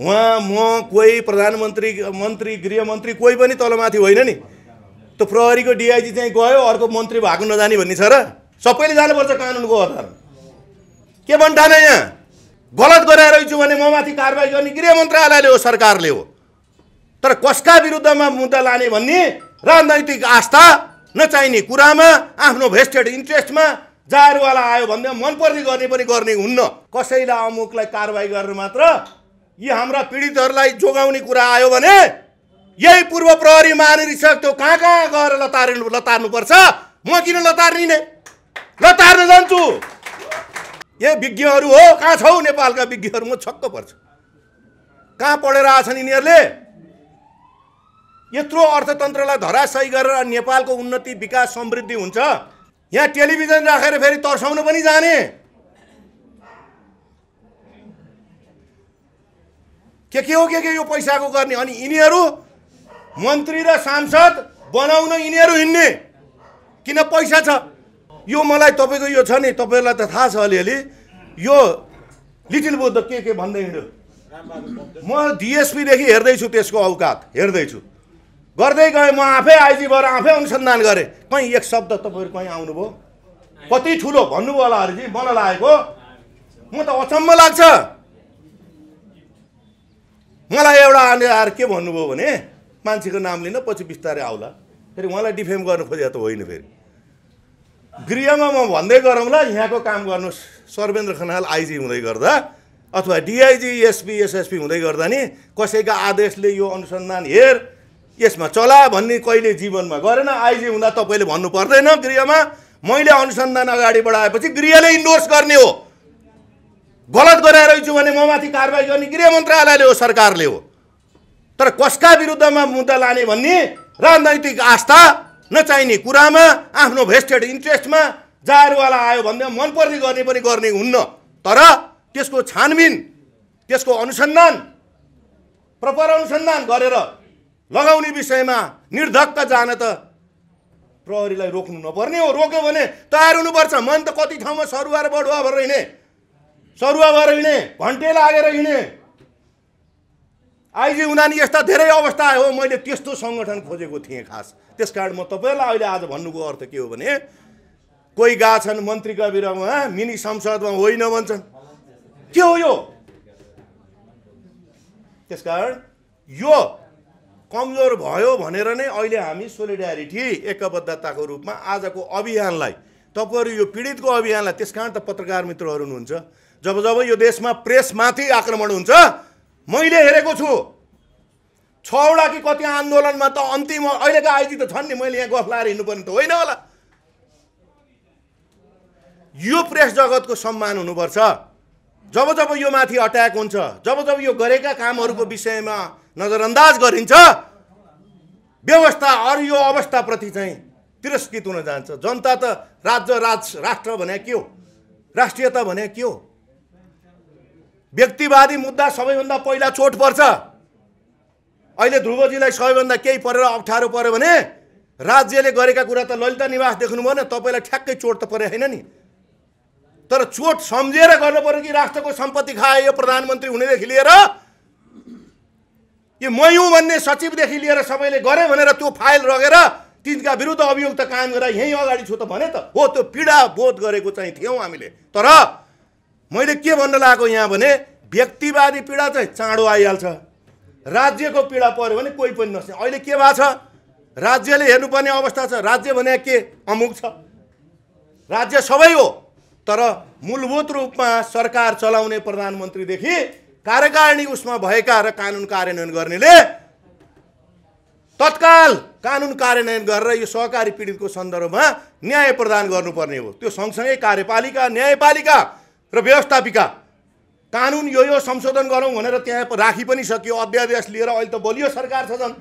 उहाँ म कोही प्रधानमन्त्री मन्त्री गृहमन्त्री कोही पनि तलमाथि होइन नि त प्रहरीको डिआइजी चाहिँ गयो अर्को मन्त्री भएको नजाने भन्ने छ र सबैले जानुपर्छ कानुनको आधार के भन्ठान यहाँ गलत गराइरहेछु भने म माथि कारवाही गर्ने गृह मन्त्रालयले हो सरकारले हो तर कसका विरुद्धमा मुद्दा लाने भन्ने राजनैतिक आस्था नचाहिने कुरामा आफ्नो भेस्टेड इन्ट्रेस्टमा जाहेरवाला आयो भन्दा मनपर्ने गर्ने पनि गर्ने हुन्न कसैलाई अमुकलाई कारवाही गर्नु मात्र यी हाम्रा पीडितहरूलाई जोगाउने कुरा आयो भने यही पूर्व प्रहरी महानिरीक्षक त्यो कहाँ कहाँ गएर लतार लतार्नुपर्छ म किन लतार्ने लतार्न जान्छु ए विज्ञहरू हो कहाँ छौ नेपालका विज्ञहरू म छक्क पर्छु कहाँ पढेर आएछन् यिनीहरूले यत्रो अर्थतन्त्रलाई धराशयी गरेर नेपालको उन्नति विकास समृद्धि हुन्छ यहाँ टेलिभिजन राखेर फेरि तर्साउन पनि जाने के के हो के के यो पैसाको गर्ने अनि यिनीहरू मन्त्री र सांसद बनाउन यिनीहरू हिँड्ने किन पैसा छ यो मलाई तपाईँको यो छ नि तपाईँहरूलाई त थाहा छ अलिअलि यो लिटिल बुद्ध के के भन्दै हिँड्यो म डिएसपीदेखि हेर्दैछु त्यसको औकात हेर्दैछु गर्दै गएँ म आफै आइजी भएर आफै अनुसन्धान गरेँ कहीँ एक शब्द तपाईँहरू कहीँ आउनुभयो कति ठुलो भन्नुभयो होला हरिजी मलाई लागेको म त अचम्म लाग्छ मलाई एउटा आने आएर के भन्नुभयो भने मान्छेको नाम लिन पछि बिस्तारै आउला फेरि उहाँलाई डिफेम गर्नु खोजेको त होइन फेरि गृहमा म भन्दै गरौँला यहाँको काम गर्नुहोस् सर्वेन्द्र खनाल आइजी हुँदै गर्दा अथवा डिआइजी एसपी एसएसपी हुँदै गर्दा नि कसैका आदेशले यो अनुसन्धान हेर यसमा चला भन्ने कहिले जीवनमा गरेन आइजी हुँदा तपाईँले भन्नु पर्दैन गृहमा मैले अनुसन्धान अगाडि बढाएपछि गृहले इन्डोर्स गर्ने हो गलत छु भने म माथि कारवाही गर्ने गृह मन्त्रालयले हो सरकारले हो तर कसका विरुद्धमा मुद्दा लाने भन्ने राजनैतिक आस्था नचाहिने कुरामा आफ्नो भेस्टेड इन्ट्रेस्टमा जाहेरवाला आयो भन्दा मनपर्ने गर्ने पनि गर्ने हुन्न तर त्यसको छानबिन त्यसको अनुसन्धान प्रपर अनुसन्धान गरेर लगाउने विषयमा निर्धक्क जान त प्रहरीलाई रोक्नु नपर्ने हो रोक्यो भने तयार हुनुपर्छ मन त कति ठाउँमा सरुवा र बढुवा भएर हिँडेँ सरुवा भएर हिँडे घन्टे लागेर हिँडे अहिले उनीहरू यस्ता धेरै अवस्था आयो मैले त्यस्तो सङ्गठन खोजेको थिएँ खास त्यस कारण म तपाईँलाई अहिले आज भन्नुको अर्थ के हो भने कोही गा छन् मन्त्री कविरमा मिनी संसदमा होइन भन्छन् के हो यो त्यस कारण यो कमजोर भयो भनेर नै अहिले हामी सोलिडारिटी एकबद्धताको रूपमा आजको अभियानलाई तपाईँहरू यो पीडितको अभियानलाई त्यस कारण त पत्रकार मित्रहरू हुनुहुन्छ जब जब यो देशमा प्रेसमाथि आक्रमण हुन्छ मैले हेरेको छु छवटा कि कति आन्दोलनमा त अन्तिम अहिलेका आइजी त छन् नि मैले यहाँ गफ लाएर हिँड्नुपर्ने त होइन होला यो प्रेस जगतको सम्मान हुनुपर्छ जब जब यो माथि अट्याक हुन्छ जब जब यो गरेका कामहरूको विषयमा नजरअन्दाज गरिन्छ व्यवस्था अरू यो अवस्थाप्रति चाहिँ तिरस्कृत हुन जान्छ जनता त राज्य राज राष्ट्र भने के हो राष्ट्रियता भने के हो व्यक्तिवादी मुद्दा सबैभन्दा पहिला चोट पर्छ अहिले ध्रुवजीलाई सबैभन्दा केही परेर अप्ठ्यारो पऱ्यो भने राज्यले गरेका कुरा त ललिता निवास देख्नु भएन तपाईँलाई ठ्याक्कै चोट त परे होइन नि तर चोट सम्झेर गर्नु पऱ्यो कि राष्ट्रको सम्पत्ति खाए यो प्रधानमन्त्री हुनेदेखि लिएर यो मयौँ भन्ने सचिवदेखि लिएर सबैले गरे भनेर त्यो फाइल रगेर तिनका विरुद्ध अभियोग त कायम गरेर यहीँ अगाडि छु त भने त हो त्यो पीडा बोध गरेको चाहिँ थियौँ हामीले तर मैले के भन्न लागेको यहाँ भने व्यक्तिवादी पीडा चाहिँ चाँडो आइहाल्छ राज्यको पीडा पऱ्यो भने कोही पनि नसक्ने अहिले के भएको छ राज्यले हेर्नुपर्ने अवस्था छ राज्य भने के अमुक छ राज्य सबै हो तर मूलभूत रूपमा सरकार चलाउने प्रधानमन्त्रीदेखि कार्यकारिणी उसमा भएका र कानुन कार्यान्वयन गर्नेले तत्काल कानुन कार्यान्वयन गरेर यो सहकारी पीडितको सन्दर्भमा न्याय प्रदान गर्नुपर्ने हो त्यो सँगसँगै कार्यपालिका न्यायपालिका र व्यवस्थापिका कानुन यो यो संशोधन गरौँ भनेर त्यहाँ राखी पनि सकियो अध्यादेश लिएर अहिले त बलियो सरकार छ झन्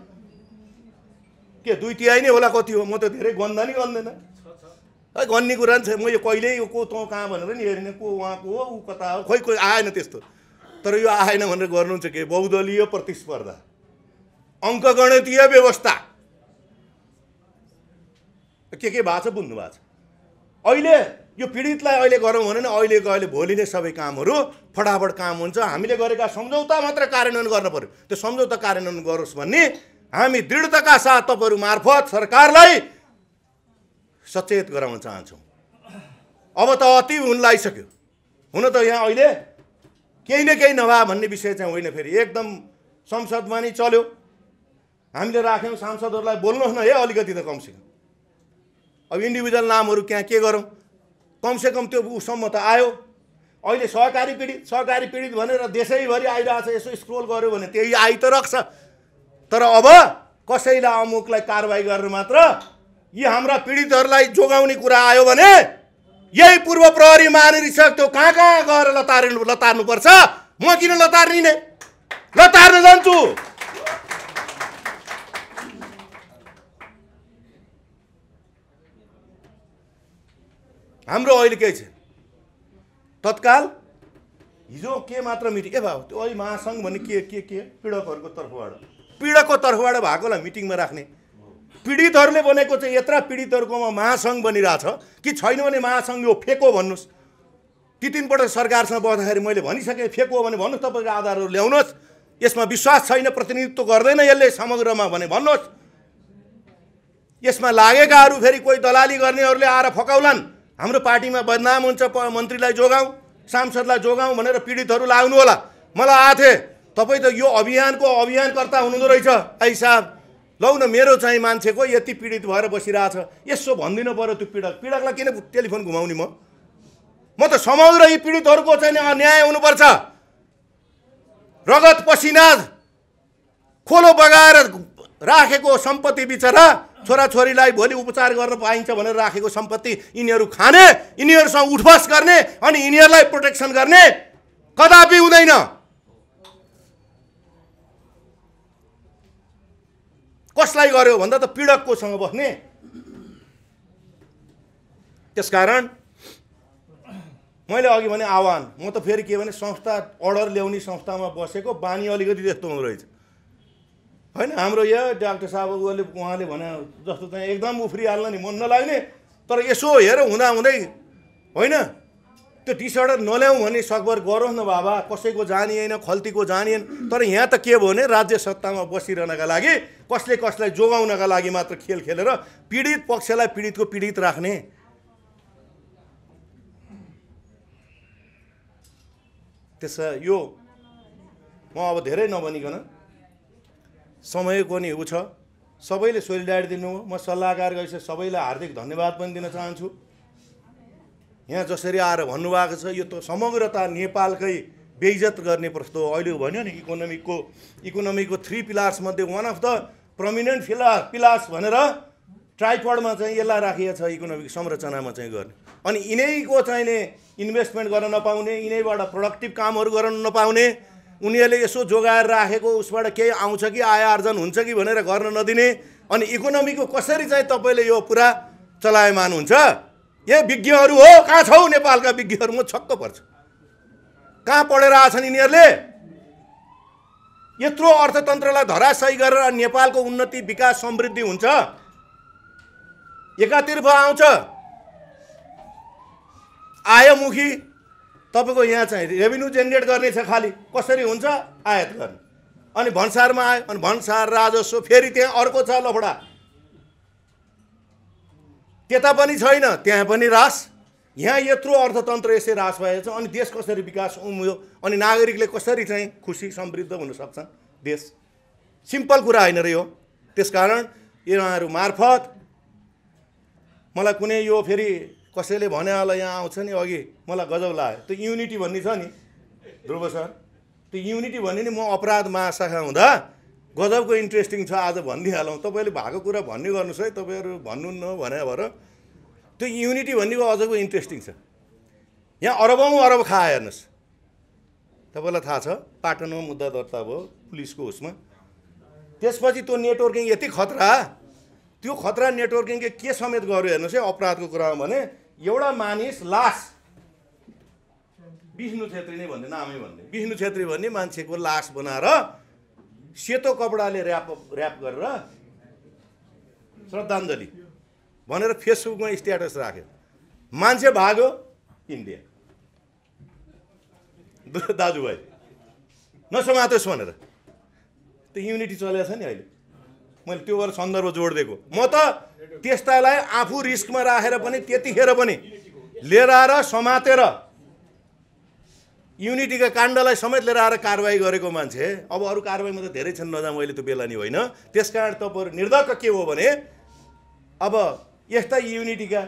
के दुई तिहाई नै होला कति हो म त धेरै गन्ध नि गन्दैन है गन्ने कुरा नि छ म यो कहिल्यै यो को तँ कहाँ भनेर नि हेरिनँ को उहाँको हो ऊ कता हो खोइ कोही आएन त्यस्तो तर यो आएन भनेर गर्नुहुन्छ के बहुदलीय प्रतिस्पर्धा अङ्कगणितीय व्यवस्था के के भएको छ बुझ्नु भएको छ अहिले यो पीडितलाई अहिले गरौँ भने नि अहिलेको अहिले भोलि नै सबै कामहरू फटाफट काम हुन्छ हामीले गरेका सम्झौता मात्र कार्यान्वयन गर्नु पऱ्यो त्यो सम्झौता कार्यान्वयन गरोस् भन्ने हामी दृढताका साथ तपाईँहरू मार्फत सरकारलाई सचेत गराउन चाहन्छौँ अब त अति हुन लागिसक्यो हुन त यहाँ अहिले केही न केही नभए भन्ने विषय चाहिँ होइन फेरि एकदम संसदमा नै चल्यो हामीले राख्यौँ सांसदहरूलाई बोल्नुहोस् न है अलिकति त कमसेकम अब इन्डिभिजुअल नामहरू त्यहाँ के गरौँ कमसेकम त्यो उसम्म त आयो अहिले सहकारी पीडित सहकारी पीडित भनेर देशैभरि आइरहेछ यसो स्क्रोल गऱ्यो भने त्यही आइ त रक्छ तर अब कसैलाई अमुकलाई कारवाही गरेर मात्र यी हाम्रा पीडितहरूलाई जोगाउने कुरा आयो भने यही पूर्व प्रहरी महानिरीक्षक त्यो कहाँ कहाँ गएर लतार्नु लतार्नुपर्छ म किन लतार्ने लतार्न जान्छु हाम्रो अहिले केही छैन तत्काल हिजो के मात्र मिटिङ ए भाउ त्यो अहिले महासङ्घ भन्ने के के के पीडकहरूको तर्फबाट पीडकको तर्फबाट भएको होला मिटिङमा राख्ने पीडितहरूले बनेको चाहिँ यत्रा पीडितहरूकोमा महासङ्घ बनिरहेछ कि छैन भने महासङ्घ यो फेको भन्नुहोस् ती तिनपल्ट सरकारसँग बस्दाखेरि मैले भनिसकेँ फेको भने भन्नुहोस् तपाईँको आधारहरू ल्याउनुहोस् यसमा विश्वास छैन प्रतिनिधित्व गर्दैन यसले समग्रमा भने भन्नुहोस् यसमा लागेकाहरू फेरि कोही दलाली गर्नेहरूले आएर फकाउलान् हाम्रो पार्टीमा बदनाम हुन्छ प मन्त्रीलाई जोगाउँ सांसदलाई जोगाउँ भनेर पीडितहरू लाग्नु होला मलाई आएको थिएँ तपाईँ त यो अभियानको अभियानकर्ता हुनुहुँदो रहेछ आई साहब लौ न मेरो चाहिँ मान्छेको यति पीडित भएर बसिरहेछ यसो भनिदिनु पऱ्यो त्यो पीडक पीडकलाई किन टेलिफोन घुमाउने म म त समग्र यी पीडितहरूको चाहिँ अन्याय हुनुपर्छ रगत पसिना खोलो बगाएर राखेको सम्पत्ति बिचरा छोराछोरीलाई भोलि उपचार गर्न पाइन्छ भनेर राखेको सम्पत्ति यिनीहरू खाने यिनीहरूसँग उठबस गर्ने अनि यिनीहरूलाई प्रोटेक्सन गर्ने कदापि हुँदैन कसलाई गर्यो भन्दा त पीडककोसँग बस्ने त्यसकारण मैले अघि भने आह्वान म त फेरि के भने संस्था अर्डर ल्याउने संस्थामा बसेको बानी अलिकति त्यस्तो हुँदो रहेछ होइन हाम्रो यहाँ डाक्टर साहब उसले उहाँले भने जस्तो चाहिँ एकदम उफ्रिहाल्न नि मन नलाग्ने तर यसो हेर हुँदा हुँदै होइन त्यो टी सर्ट नल्याउँ भने सकभर गरौँ न बाबा कसैको जानिएन खल्तीको जानिएन तर यहाँ त के भयो भने राज्य सत्तामा बसिरहनका लागि कसले कसलाई जोगाउनका लागि मात्र खेल खेलेर पीडित पक्षलाई पीडितको पीडित राख्ने त्यसो यो म अब धेरै नभनिकन समयको नि ऊ छ सबैले सोलिडारिटी दिनु म सल्लाहकार गरिसकेँ सबैलाई हार्दिक धन्यवाद पनि दिन चाहन्छु यहाँ जसरी आएर भन्नुभएको छ यो त समग्रता नेपालकै बेइज्जत गर्ने प्रस्तो अहिले भन्यो नि इकोनोमिकको इकोनोमीको थ्री पिलार्समध्ये वान अफ द प्रमिनेन्ट फिला पिलार्स भनेर ट्राइपडमा चाहिँ यसलाई राखिएको छ इकोनोमिक संरचनामा चाहिँ गर्ने अनि यिनैको चाहिने इन्भेस्टमेन्ट गर्न नपाउने यिनैबाट प्रोडक्टिभ कामहरू गर्न नपाउने उनीहरूले यसो जोगाएर राखेको उसबाट केही आउँछ कि आय आर्जन हुन्छ कि भनेर गर्न नदिने अनि इकोनोमीको कसरी चाहिँ तपाईँले यो कुरा चलायमान हुन्छ ए विज्ञहरू हो कहाँ छौ नेपालका विज्ञहरू म छक्क पर्छ कहाँ पढेर आएछन् यिनीहरूले यत्रो अर्थतन्त्रलाई धराशयी गरेर नेपालको उन्नति विकास समृद्धि हुन्छ एकातिर्फ आउँछ आयमुखी तपाईँको यहाँ चाहिँ रेभेन्यू जेनेरेट गर्ने छ खालि कसरी हुन्छ आयात गर्ने अनि भन्सारमा आयो अनि भन्सार राजस्व फेरि त्यहाँ अर्को छ लफडा त्यता पनि छैन त्यहाँ पनि रास यहाँ यत्रो अर्थतन्त्र यसै रास भएको छ अनि देश कसरी विकास उम्यो अनि नागरिकले कसरी चाहिँ खुसी समृद्ध हुन हुनसक्छ देश सिम्पल कुरा होइन र यो कारण यहाँहरू मार्फत मलाई कुनै यो फेरि कसैले भने होला यहाँ आउँछ नि अघि मलाई गजब लाग्यो त्यो युनिटी भन्ने छ नि ध्रुव सर त्यो युनिटी भन्ने नि म अपराध महाशाखा हुँदा गजबको इन्ट्रेस्टिङ छ आज भनिदिइहालौँ तपाईँले भएको कुरा भन्ने गर्नुहोस् है तपाईँहरू भन्नु न भने भएर त्यो युनिटी भन्नेको अझको इन्ट्रेस्टिङ छ यहाँ अरबौँ अरब खा हेर्नुहोस् तपाईँलाई थाहा छ पाटनमा मुद्दा दर्ता भयो पुलिसको उसमा त्यसपछि त्यो नेटवर्किङ यति खतरा त्यो खतरा नेटवर्किङले के समेत गर्यो हेर्नुहोस् है अपराधको कुरामा भने एउटा मानिस लास विष्णु छेत्री नै भन्ने नामै भन्ने विष्णु छेत्री भन्ने मान्छेको लास बनाएर सेतो कपडाले ऱ्याप ऱ्याप गरेर श्रद्धाञ्जली भनेर फेसबुकमा स्ट्याटस राख्यो मान्छे भाग्यो इन्डिया दाजुभाइ नसमातोस् भनेर त्यो युनिटी चलेको छ नि अहिले मैले त्यो गरेर सन्दर्भ जोडिदिएको म त त्यस्तालाई आफू रिस्कमा राखेर पनि त्यतिखेर पनि लिएर आएर समातेर युनिटीका काण्डलाई समेत लिएर आएर कारवाही गरेको मान्छे अब अरू कारवाहीमा त धेरै छन् नजा मैले त्यो बेला नि होइन त्यस कारण तपाईँहरू निर्धक्क के हो भने अब यस्ता युनिटीका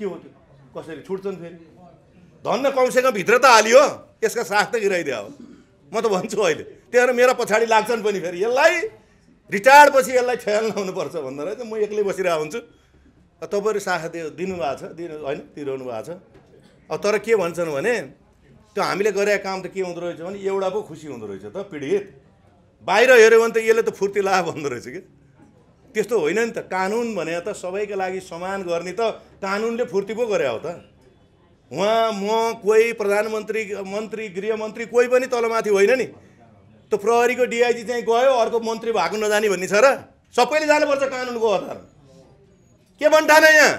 के हो त्यो कसरी छुट्छन् फेरि धन्न कमसेकम भित्र त हालियो यसका साथ त गिराइदियो अब म त भन्छु अहिले भएर मेरा पछाडि लाग्छन् पनि फेरि यसलाई रिटायर्डपछि यसलाई ख्याल लाउनुपर्छ भन्दा रहेछ म एक्लै बसिरहेको हुन्छु तपाईँहरू साखा दियो दिनुभएको छ दिनु होइन दिइरहनु भएको छ अब तर के भन्छन् भने त्यो हामीले गरेका काम त के हुँदो रहेछ भने एउटा पो खुसी हुँदो रहेछ त पीडित बाहिर हेऱ्यो भने त यसले त फुर्ती ला भन्दो रहेछ कि त्यस्तो होइन नि त कानुन भने त सबैको लागि समान गर्ने त कानुनले फुर्ती पो गरे हो त उहाँ म कोही प्रधानमन्त्री मन्त्री गृहमन्त्री कोही पनि तलमाथि होइन नि त्यो प्रहरीको डिआइजी चाहिँ गयो अर्को मन्त्री भएको नजाने भन्ने छ र सबैले जानुपर्छ कानुनको आधार के भन्ठान यहाँ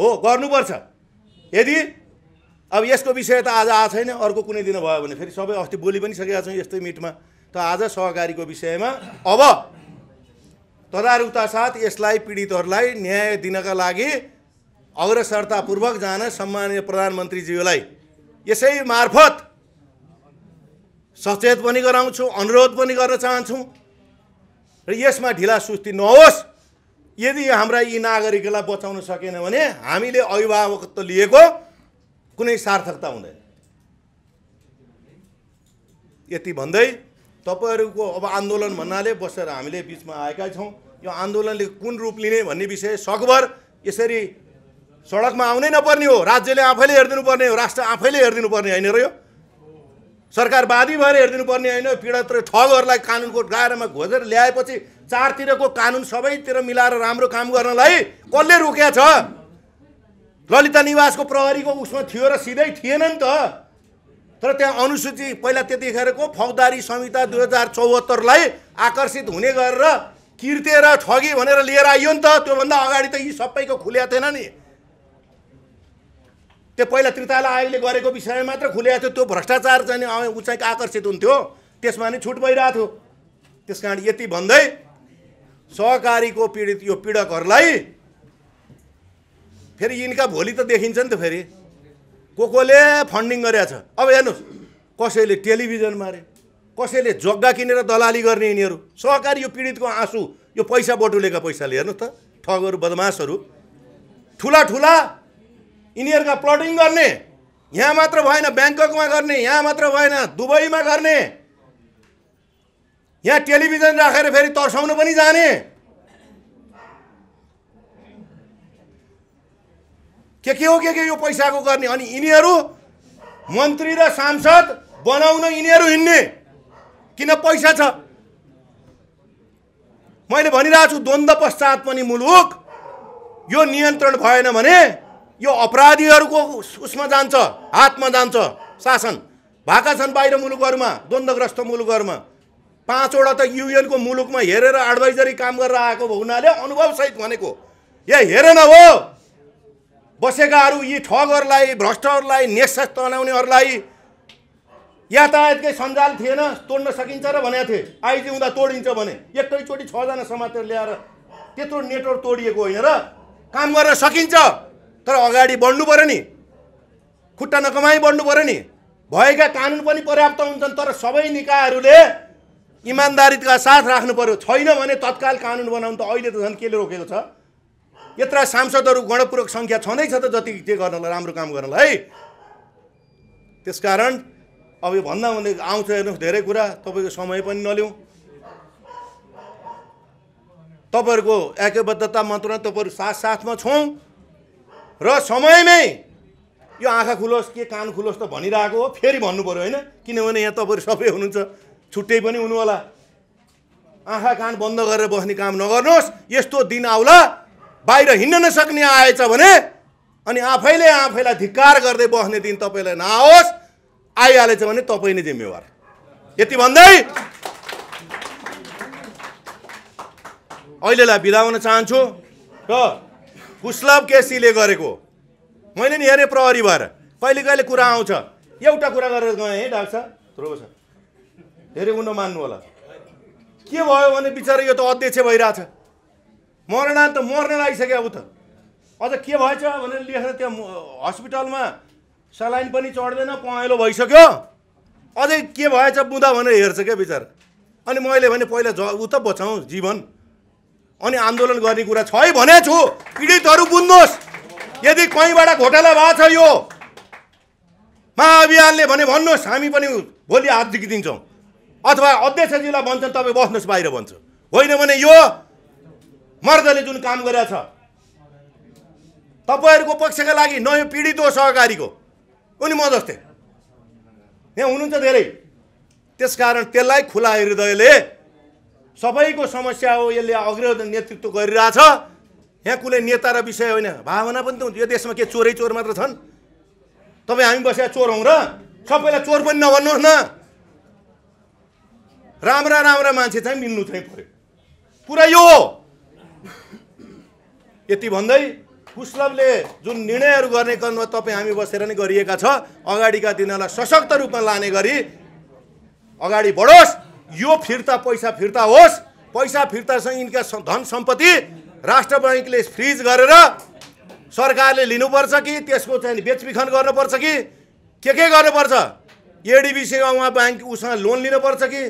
हो गर्नुपर्छ यदि अब यसको विषय त आज आएको छैन अर्को कुनै दिन भयो भने फेरि सबै अस्ति बोली पनि सकेका छौँ यस्तै मिटमा त आज सहकारीको विषयमा अब तदारुकता साथ यसलाई पीडितहरूलाई न्याय दिनका लागि अग्रसरतापूर्वक जान सम्मानीय प्रधानमन्त्रीज्यूलाई यसै मार्फत सचेत पनि गराउँछु अनुरोध पनि गर्न चाहन्छु र यसमा ढिला सुस्ती नहोस् यदि हाम्रा यी नागरिकलाई बचाउन सकेन भने हामीले अभिभावकत्व लिएको कुनै सार्थकता हुँदैन यति भन्दै तपाईँहरूको अब आन्दोलन भन्नाले बसेर हामीले बिचमा आएका छौँ यो आन्दोलनले कुन रूप लिने भन्ने विषय सकभर यसरी सडकमा आउनै नपर्ने हो राज्यले आफैले हेरिदिनुपर्ने हो राष्ट्र आफैले हेरिदिनुपर्ने होइन र यो सरकार सरकारवादी भएर हेरिदिनु पर्ने होइन पीडा र ठगहरूलाई कानुनको गाह्रोमा घोजेर ल्याएपछि चारतिरको कानुन सबैतिर मिलाएर राम्रो काम गर्नलाई कसले रोक्या छ ललिता निवासको प्रहरीको उसमा थियो र सिधै थिएन नि त तर त्यहाँ अनुसूची पहिला त्यतिखेरको फौजदारी संहिता दुई हजार चौहत्तरलाई आकर्षित हुने गरेर किर्तेर ठगी भनेर लिएर आइयो नि त त्योभन्दा अगाडि त यी सबैको खुल्या थिएन नि त्यो पहिला त्रिताला आयोगले गरेको विषय मात्र खुलेको थियो त्यो भ्रष्टाचार चाहिँ उचाइको आकर्षित हुन्थ्यो त्यसमा नै छुट भइरहेको थियो त्यस कारण यति भन्दै सहकारीको पीडित यो पीडकहरूलाई फेरि यिनका भोलि त देखिन्छ नि त फेरि को कोले फन्डिङ गरेका छ अब हेर्नुहोस् कसैले टेलिभिजन मारे कसैले जग्गा किनेर दलाली गर्ने यिनीहरू सहकारी यो पीडितको आँसु यो पैसा बटुलेका पैसाले हेर्नुहोस् त ठगहरू बदमासहरू ठुला ठुला यिनीहरूका प्लटिङ गर्ने यहाँ मात्र भएन ब्याङ्ककमा गर्ने यहाँ मात्र भएन दुबईमा गर्ने यहाँ टेलिभिजन राखेर फेरि तर्साउनु पनि जाने के के हो के के यो पैसाको गर्ने अनि यिनीहरू मन्त्री र सांसद बनाउन यिनीहरू हिँड्ने किन पैसा छ मैले भनिरहेको छु द्वन्द्व पश्चात पनि मुलुक यो नियन्त्रण भएन भने यो अपराधीहरूको उसमा जान्छ हातमा जान्छ शासन भएका छन् बाहिर मुलुकहरूमा द्वन्द्वग्रस्त मुलुकहरूमा पाँचवटा त युएनको मुलुकमा हेरेर एडभाइजरी काम गरेर आएको हुनाले अनुभवसहित भनेको यहाँ हेरेन हो बसेकाहरू यी ठगहरूलाई भ्रष्टहरूलाई नेक्सस तनाउनेहरूलाई यातायातकै सञ्जाल थिएन तोड्न सकिन्छ र भनेको थिएँ आइजी हुँदा तोडिन्छ भने एकैचोटि छजना समातेर ल्याएर त्यत्रो नेटवर्क तोडिएको होइन र काम गर्न सकिन्छ तर अगाडि बढ्नु पऱ्यो नि खुट्टा नकमाइ बढ्नु पऱ्यो नि भएका कानुन पनि पर्याप्त हुन्छन् तर सबै निकायहरूले इमान्दारीका साथ राख्नु पऱ्यो छैन भने तत्काल कानुन बनाउनु त अहिले त झन् केले रोकेको छ यत्र सांसदहरू गणपूर्वक सङ्ख्या छँदैछ त जति के गर्नलाई राम्रो काम गर्नलाई है त्यसकारण अब यो भन्दा भन्दै आउँछ हेर्नुहोस् धेरै कुरा तपाईँको समय पनि नलिउँ तपाईँहरूको एकबद्धता मन्त्रालय तपाईँहरू साथ साथमा छौँ र समयमै यो आँखा खुलोस् के कान खुलोस् त भनिरहेको हो फेरि भन्नु पऱ्यो होइन किनभने यहाँ तपाईँहरू सबै हुनुहुन्छ छुट्टै पनि हुनु होला आँखा कान बन्द गरेर बस्ने काम नगर्नुहोस् यस्तो दिन आउला बाहिर हिँड्न नसक्ने आएछ भने अनि आफैले आफैलाई धिक्कार गर्दै बस्ने दिन तपाईँलाई नआओस् आइहालेछ भने तपाईँ नै जिम्मेवार यति भन्दै अहिलेलाई बिदा हुन चाहन्छु र कुशलभ केसीले गरेको मैले नि हेरेँ प्रहरी भएर कहिले कहिले कुरा आउँछ एउटा कुरा गरेर गएँ है डाक्टर ध्रुव सर धेरै उन्डो मान्नु होला के भयो भने बिचरा यो त अध्यक्ष भइरहेछ मरणा त मर्न लागिसक्यो अब त अझ के भएछ भनेर लेखेर त्यहाँ हस्पिटलमा सलाइन पनि चढ्दैन पहेँलो भइसक्यो अझै के भएछ बुँदा भनेर हेर्छ क्या बिचरा अनि मैले भने पहिला ज उ त बचाउँ जीवन अनि आन्दोलन गर्ने कुरा छ है भने छु पीडितहरू बुझ्नुहोस् यदि कहीँबाट घोटाला भएको छ यो महाअभियानले भने भन्नुहोस् हामी पनि भोलि हात झिकिदिन्छौँ अथवा अध्यक्षजीलाई भन्छन् तपाईँ बस्नुहोस् बाहिर भन्छ होइन भने यो मर्दले जुन काम गरेको छ तपाईँहरूको पक्षका लागि न यो पीडित हो सहकारीको उनी म जस्तै यहाँ हुनुहुन्छ धेरै त्यसकारण त्यसलाई खुला हृदयले सबैको समस्या हो यसले अग्र नेतृत्व गरिरहेछ यहाँ कुनै नेता र विषय होइन भावना पनि त हुन्छ यो देशमा के चोरै चोर मात्र छन् तपाईँ हामी बसेर चोर हौँ र सबैलाई चोर पनि नभन्नुहोस् न राम्रा राम्रा मान्छे चाहिँ मिल्नु चाहिँ पऱ्यो पुरा यो हो यति भन्दै कुशलभले जुन निर्णयहरू गर्ने क्रममा तपाईँ हामी बसेर नै गरिएका छ अगाडिका दिनहरूलाई सशक्त रूपमा लाने गरी अगाडि बढोस् यो फिर्ता पैसा फिर्ता होस् पैसा फिर्तासँग यिनका धन सम्पत्ति राष्ट्र ब्याङ्कले फ्रिज गरेर सरकारले लिनुपर्छ कि त्यसको चाहिँ बेचबिखन गर्नुपर्छ कि के के गर्नुपर्छ एडिबिसीमा उहाँ ब्याङ्क उसँग लोन लिनुपर्छ कि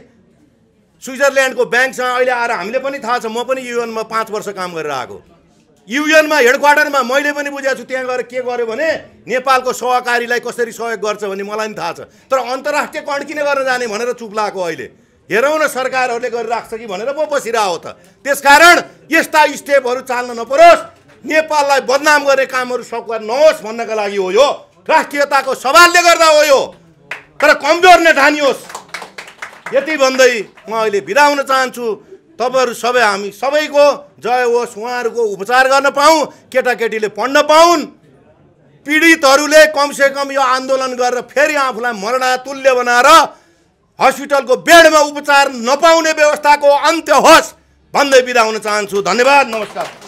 स्विजरल्यान्डको ब्याङ्कसँग अहिले आएर हामीले पनि थाहा छ म पनि युएनमा पाँच वर्ष काम गरेर आएको युएनमा हेड क्वार्टरमा मैले पनि बुझेको छु त्यहाँ गएर के गर्यो भने नेपालको सहकारीलाई कसरी सहयोग गर्छ भन्ने मलाई पनि थाहा छ तर अन्तर्राष्ट्रिय कण किन गर्न जाने भनेर चुप लगाएको अहिले हेरौँ न सरकारहरूले गरिराख्छ कि भनेर म बसिरहेको त त्यसकारण यस्ता स्टेपहरू चाल्न नपरोस् नेपाललाई बदनाम गर्ने कामहरू सकुवा नहोस् भन्नका लागि हो यो राष्ट्रियताको सवालले गर्दा हो यो तर कमजोर नै ठानियोस् यति भन्दै म अहिले बिदा हुन चाहन्छु तपाईँहरू सबै हामी सबैको जय होस् उहाँहरूको उपचार गर्न पाउँ केटाकेटीले पढ्न पाउन् पीडितहरूले कमसेकम यो आन्दोलन गरेर फेरि आफूलाई मरणा तुल्य बनाएर हस्पिटलको बेडमा उपचार नपाउने व्यवस्थाको अन्त्य होस् भन्दै बिदा हुन चाहन्छु धन्यवाद नमस्कार